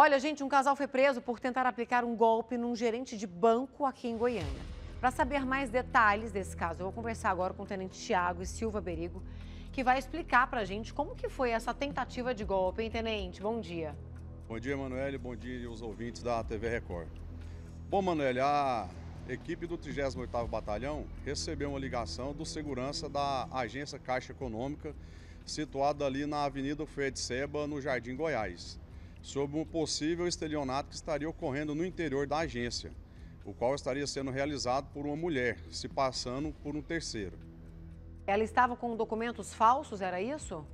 Olha, gente, um casal foi preso por tentar aplicar um golpe num gerente de banco aqui em Goiânia. Para saber mais detalhes desse caso, eu vou conversar agora com o tenente Tiago e Silva Berigo, que vai explicar para a gente como que foi essa tentativa de golpe, hein, tenente? Bom dia. Bom dia, Emanuele. Bom dia os ouvintes da TV Record. Bom, Emanuele, a equipe do 38º Batalhão recebeu uma ligação do segurança da agência Caixa Econômica, situada ali na Avenida Fede Seba, no Jardim Goiás sobre um possível estelionato que estaria ocorrendo no interior da agência, o qual estaria sendo realizado por uma mulher, se passando por um terceiro. Ela estava com documentos falsos, era isso?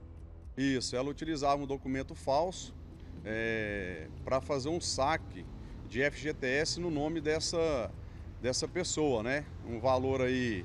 Isso, ela utilizava um documento falso é, para fazer um saque de FGTS no nome dessa, dessa pessoa, né? Um valor aí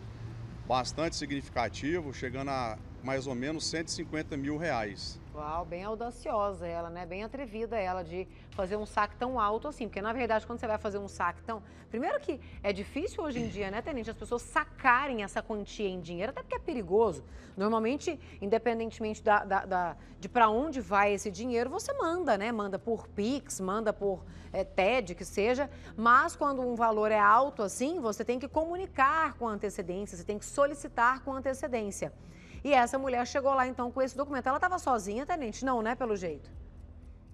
bastante significativo, chegando a mais ou menos 150 mil reais. Uau, bem audaciosa ela, né? Bem atrevida ela de fazer um saque tão alto assim. Porque, na verdade, quando você vai fazer um saque tão... Primeiro que é difícil hoje em dia, né, Tenente, as pessoas sacarem essa quantia em dinheiro, até porque é perigoso. Normalmente, independentemente da, da, da de para onde vai esse dinheiro, você manda, né? Manda por Pix, manda por é, TED, que seja. Mas quando um valor é alto assim, você tem que comunicar com antecedência, você tem que solicitar com antecedência. E essa mulher chegou lá então com esse documento. Ela estava sozinha, tenente? Não, né? Pelo jeito.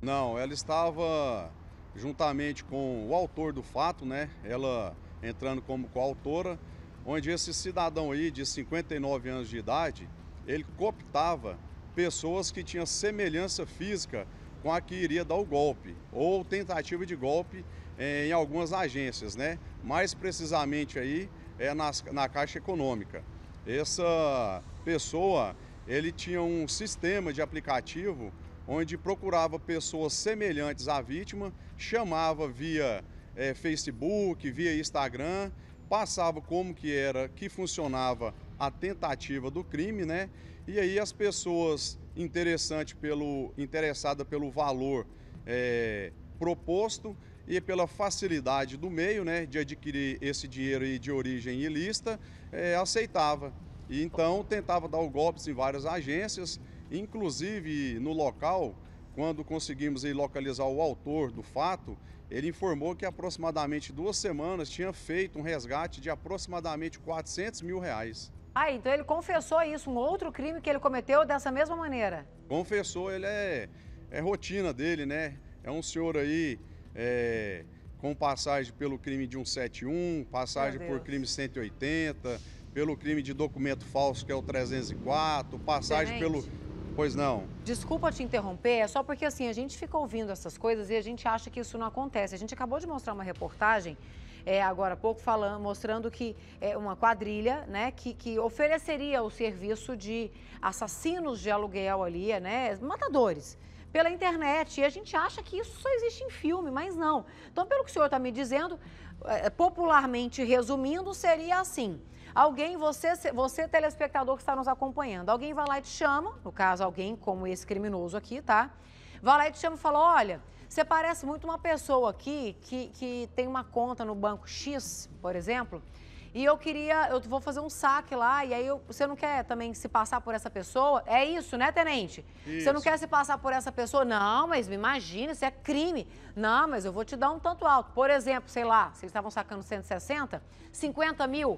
Não, ela estava juntamente com o autor do fato, né? Ela entrando como coautora, onde esse cidadão aí de 59 anos de idade, ele cooptava pessoas que tinham semelhança física com a que iria dar o golpe ou tentativa de golpe eh, em algumas agências, né? Mais precisamente aí é na Caixa Econômica. Essa pessoa, ele tinha um sistema de aplicativo onde procurava pessoas semelhantes à vítima, chamava via é, Facebook, via Instagram, passava como que era, que funcionava a tentativa do crime, né? E aí as pessoas interessante pelo, interessada pelo valor é, proposto, e pela facilidade do meio né, de adquirir esse dinheiro de origem ilícita, é, aceitava. E então tentava dar o golpe em várias agências, inclusive no local, quando conseguimos aí, localizar o autor do fato, ele informou que aproximadamente duas semanas tinha feito um resgate de aproximadamente 400 mil reais. Ah, então ele confessou isso, um outro crime que ele cometeu dessa mesma maneira? Confessou, ele é, é rotina dele, né? É um senhor aí é, com passagem pelo crime de 171, passagem por crime 180, pelo crime de documento falso, que é o 304, passagem Tenente. pelo. Pois não. Desculpa te interromper, é só porque assim, a gente fica ouvindo essas coisas e a gente acha que isso não acontece. A gente acabou de mostrar uma reportagem é, agora há pouco falando, mostrando que é uma quadrilha, né, que, que ofereceria o serviço de assassinos de aluguel ali, né, matadores pela internet. E a gente acha que isso só existe em filme, mas não. Então, pelo que o senhor está me dizendo, é, é, popularmente resumindo, seria assim. Alguém, você, você telespectador que está nos acompanhando, alguém vai lá e te chama, no caso, alguém como esse criminoso aqui, tá? Vai lá e te chama e fala: olha, você parece muito uma pessoa aqui que, que tem uma conta no banco X, por exemplo, e eu queria, eu vou fazer um saque lá, e aí eu, você não quer também se passar por essa pessoa? É isso, né, tenente? Isso. Você não quer se passar por essa pessoa? Não, mas me imagina, isso é crime. Não, mas eu vou te dar um tanto alto. Por exemplo, sei lá, se eles estavam sacando 160, 50 mil.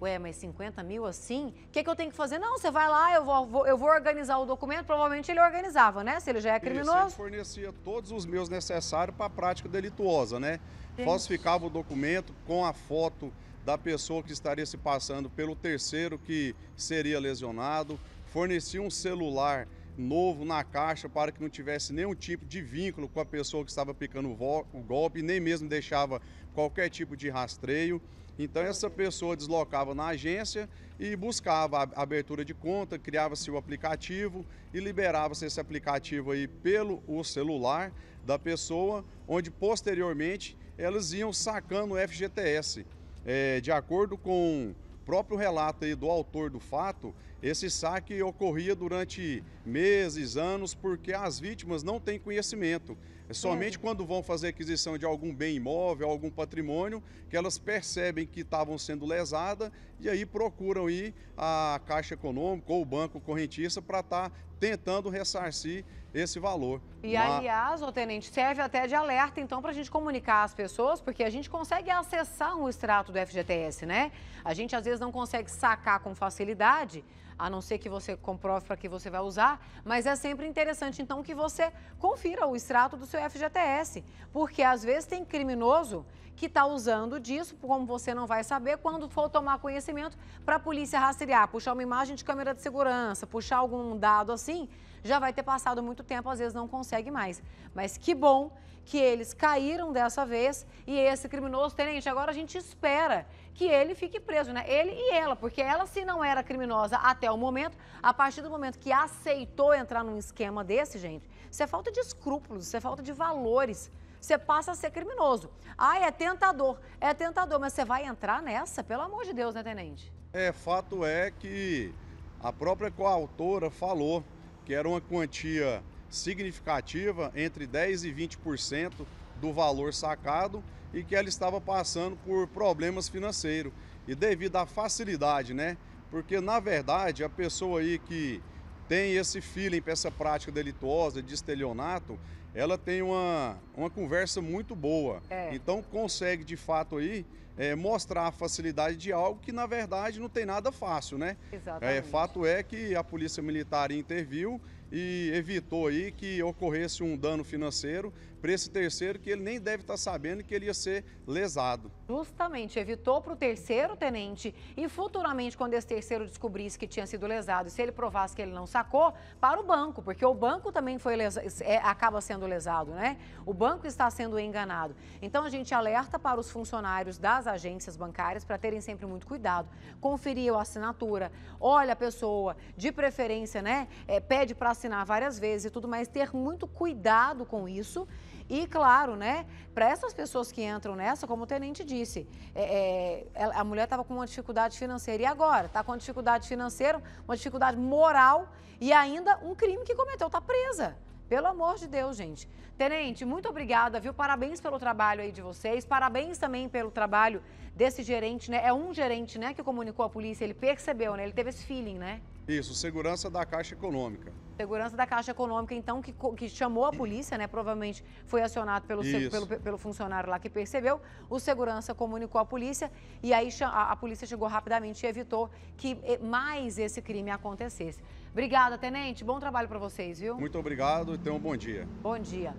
Ué, mas 50 mil assim? O que, que eu tenho que fazer? Não, você vai lá, eu vou, vou, eu vou organizar o documento. Provavelmente ele organizava, né? Se ele já é criminoso. ele fornecia todos os meus necessários para a prática delituosa, né? Falsificava o documento com a foto da pessoa que estaria se passando pelo terceiro que seria lesionado, fornecia um celular novo na caixa para que não tivesse nenhum tipo de vínculo com a pessoa que estava aplicando o golpe, nem mesmo deixava qualquer tipo de rastreio. Então essa pessoa deslocava na agência e buscava a abertura de conta, criava-se o aplicativo e liberava-se esse aplicativo aí pelo o celular da pessoa, onde posteriormente elas iam sacando o FGTS é, de acordo com próprio relato aí do autor do fato, esse saque ocorria durante meses, anos, porque as vítimas não têm conhecimento. É é. Somente é. quando vão fazer aquisição de algum bem imóvel, algum patrimônio, que elas percebem que estavam sendo lesadas e aí procuram ir à Caixa Econômica ou o Banco Correntista para estar tá tentando ressarcir esse valor. E, Mas... aliás, o tenente, serve até de alerta, então, para a gente comunicar às pessoas, porque a gente consegue acessar um extrato do FGTS, né? A gente, às vezes, não consegue sacar com facilidade, a não ser que você comprove para que você vai usar, mas é sempre interessante então que você confira o extrato do seu FGTS, porque às vezes tem criminoso que está usando disso, como você não vai saber, quando for tomar conhecimento para a polícia rastrear, puxar uma imagem de câmera de segurança, puxar algum dado assim, já vai ter passado muito tempo, às vezes não consegue mais. Mas que bom que eles caíram dessa vez e esse criminoso, tenente, agora a gente espera que ele fique preso, né? Ele e ela, porque ela, se não era criminosa até o momento, a partir do momento que aceitou entrar num esquema desse, gente, isso é falta de escrúpulos, isso é falta de valores você passa a ser criminoso. Ah, é tentador. É tentador, mas você vai entrar nessa? Pelo amor de Deus, né, Tenente? É, fato é que a própria coautora falou que era uma quantia significativa, entre 10% e 20% do valor sacado, e que ela estava passando por problemas financeiros. E devido à facilidade, né? Porque, na verdade, a pessoa aí que tem esse feeling para essa prática delituosa de estelionato, ela tem uma, uma conversa muito boa. É. Então consegue de fato aí é, mostrar a facilidade de algo que na verdade não tem nada fácil, né? Exatamente. É, fato é que a Polícia Militar interviu e evitou aí que ocorresse um dano financeiro para esse terceiro que ele nem deve estar tá sabendo que ele ia ser lesado. Justamente, evitou para o terceiro tenente e futuramente quando esse terceiro descobrisse que tinha sido lesado, se ele provasse que ele não sacou, para o banco, porque o banco também foi lesa, é, acaba sendo lesado, né? O banco está sendo enganado. Então a gente alerta para os funcionários das agências bancárias para terem sempre muito cuidado, conferir a assinatura, olha a pessoa, de preferência, né? É, pede para vacinar várias vezes e tudo mais, ter muito cuidado com isso. E claro, né, para essas pessoas que entram nessa, como o tenente disse, é, é, a mulher estava com uma dificuldade financeira e agora está com uma dificuldade financeira, uma dificuldade moral e ainda um crime que cometeu, está presa. Pelo amor de Deus, gente. Tenente, muito obrigada, viu? Parabéns pelo trabalho aí de vocês. Parabéns também pelo trabalho desse gerente, né? É um gerente, né, que comunicou à polícia, ele percebeu, né? Ele teve esse feeling, né? Isso, segurança da Caixa Econômica. Segurança da Caixa Econômica, então, que, que chamou a polícia, né? Provavelmente foi acionado pelo, pelo, pelo, funcionário lá que percebeu. O segurança comunicou à polícia e aí a, a polícia chegou rapidamente e evitou que eh, mais esse crime acontecesse. Obrigada, tenente. Bom trabalho para vocês, viu? Muito obrigado e tenham um bom dia. Bom dia.